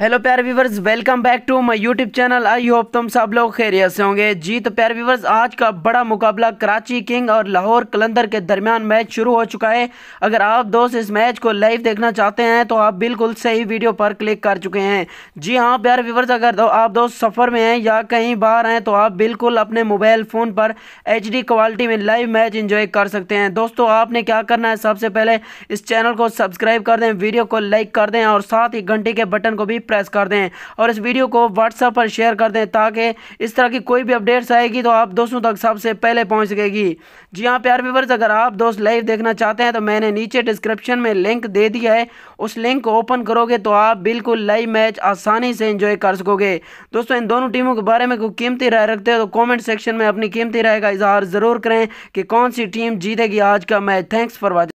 hello प्यार viewers welcome back to my YouTube channel I hope तुम सब लोग खैरियत से होंगे जी तो प्यार व्यूवर्स आज का बड़ा मुकाबला कराची किंग और लाहौर कलंदर के दरमियान मैच शुरू हो चुका है अगर आप दोस्त इस मैच को लाइव देखना चाहते हैं तो आप बिल्कुल सही वीडियो पर क्लिक कर चुके हैं जी हाँ प्यार व्यूवर्स अगर दो, आप दोस्त सफ़र में हैं या कहीं बाहर हैं तो आप बिल्कुल अपने मोबाइल फ़ोन पर एच क्वालिटी में लाइव मैच इंजॉय कर सकते हैं दोस्तों आपने क्या करना है सबसे पहले इस चैनल को सब्सक्राइब कर दें वीडियो को लाइक कर दें और साथ ही घंटे के बटन को भी प्रेस कर दें और इस वीडियो को व्हाट्सएप पर शेयर कर दें ताकि इस तरह की कोई भी अपडेट्स आएगी तो आप दोस्तों तक सबसे पहले पहुँच सकेगी जी हाँ प्यार व्यूवर्स अगर आप दोस्त लाइव देखना चाहते हैं तो मैंने नीचे डिस्क्रिप्शन में लिंक दे दिया है उस लिंक को ओपन करोगे तो आप बिल्कुल लाइव मैच आसानी से इंजॉय कर सकोगे दोस्तों इन दोनों टीमों के बारे में कोई कीमती राय रखते हो तो कॉमेंट सेक्शन में अपनी कीमती राय का इजहार ज़रूर करें कि कौन सी टीम जीतेगी आज का मैच थैंक्स फॉर वॉचिंग